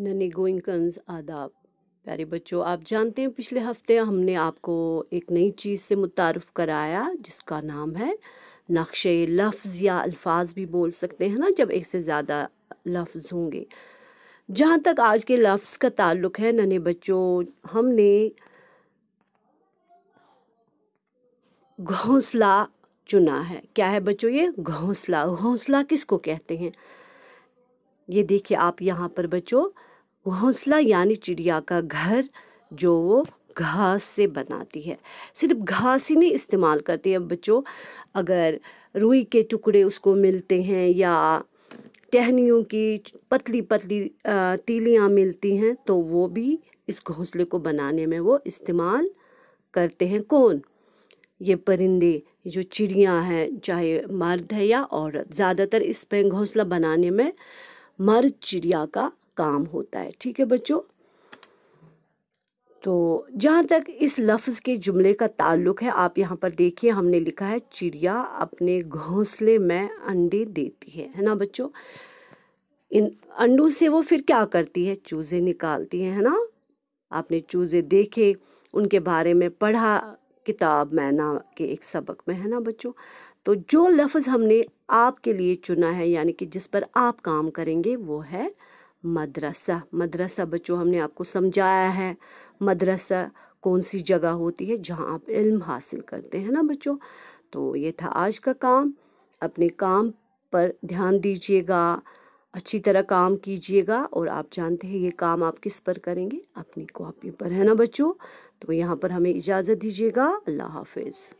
नने गोइंकन्स आदाब प्यारे बच्चों आप जानते हैं पिछले हफ्ते हमने आपको एक नई चीज़ से मुतारफ़ कराया जिसका नाम है नक्श लफ्ज़ या अल्फाज भी बोल सकते हैं ना जब एक से ज़्यादा लफ्ज़ होंगे जहाँ तक आज के लफ्ज़ का ताल्लुक है नन्हे बच्चों हमने घोंसला चुना है क्या है बच्चों ये घोंसला घोंसला किसको कहते हैं ये देखिए आप यहाँ पर बच्चों घोंसला यानी चिड़िया का घर जो वो घास से बनाती है सिर्फ घास ही नहीं इस्तेमाल करती है बच्चों अगर रुई के टुकड़े उसको मिलते हैं या टहनियों की पतली पतली तीलियाँ मिलती हैं तो वो भी इस घोंसले को बनाने में वो इस्तेमाल करते हैं कौन ये परिंदे जो चिड़िया हैं चाहे मर्द है या औरत ज़्यादातर इस पर घोंसला बनाने में मर्द चिड़िया का काम होता है ठीक है बच्चों तो जहाँ तक इस लफ्ज़ के जुमले का ताल्लुक है आप यहाँ पर देखिए हमने लिखा है चिड़िया अपने घोंसले में अंडे देती है है ना बच्चों इन अंडों से वो फिर क्या करती है चूज़े निकालती है, है ना आपने चूज़े देखे उनके बारे में पढ़ा किताब मैना के एक सबक में है ना बच्चों तो जो लफ्ज़ हमने आपके लिए चुना है यानी कि जिस पर आप काम करेंगे वो है मदरसा मदरसा बच्चों हमने आपको समझाया है मदरसा कौन सी जगह होती है जहाँ आप इल्म हासिल करते हैं ना बच्चों तो ये था आज का काम अपने काम पर ध्यान दीजिएगा अच्छी तरह काम कीजिएगा और आप जानते हैं ये काम आप किस पर करेंगे अपनी कॉपी पर है ना बच्चों तो यहाँ पर हमें इजाज़त दीजिएगा अल्लाह हाफिज़